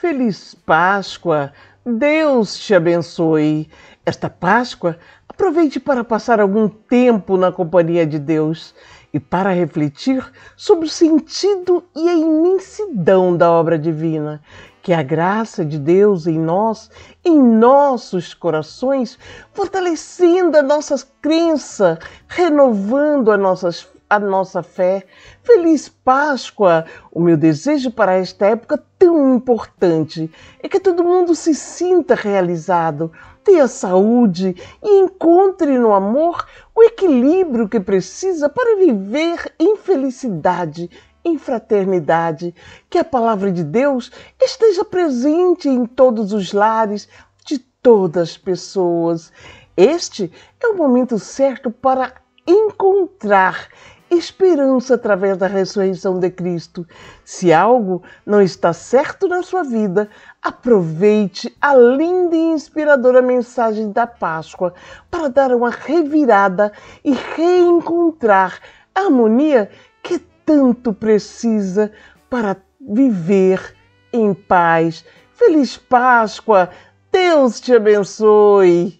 Feliz Páscoa! Deus te abençoe! Esta Páscoa, aproveite para passar algum tempo na companhia de Deus e para refletir sobre o sentido e a imensidão da obra divina. Que a graça de Deus em nós, em nossos corações, fortalecendo a nossa crença, renovando as nossas a nossa fé. Feliz Páscoa! O meu desejo para esta época tão importante é que todo mundo se sinta realizado, tenha saúde e encontre no amor o equilíbrio que precisa para viver em felicidade em fraternidade, que a palavra de Deus esteja presente em todos os lares de todas as pessoas. Este é o momento certo para encontrar esperança através da ressurreição de Cristo. Se algo não está certo na sua vida, aproveite a linda e inspiradora mensagem da Páscoa para dar uma revirada e reencontrar a harmonia que tanto precisa para viver em paz. Feliz Páscoa! Deus te abençoe!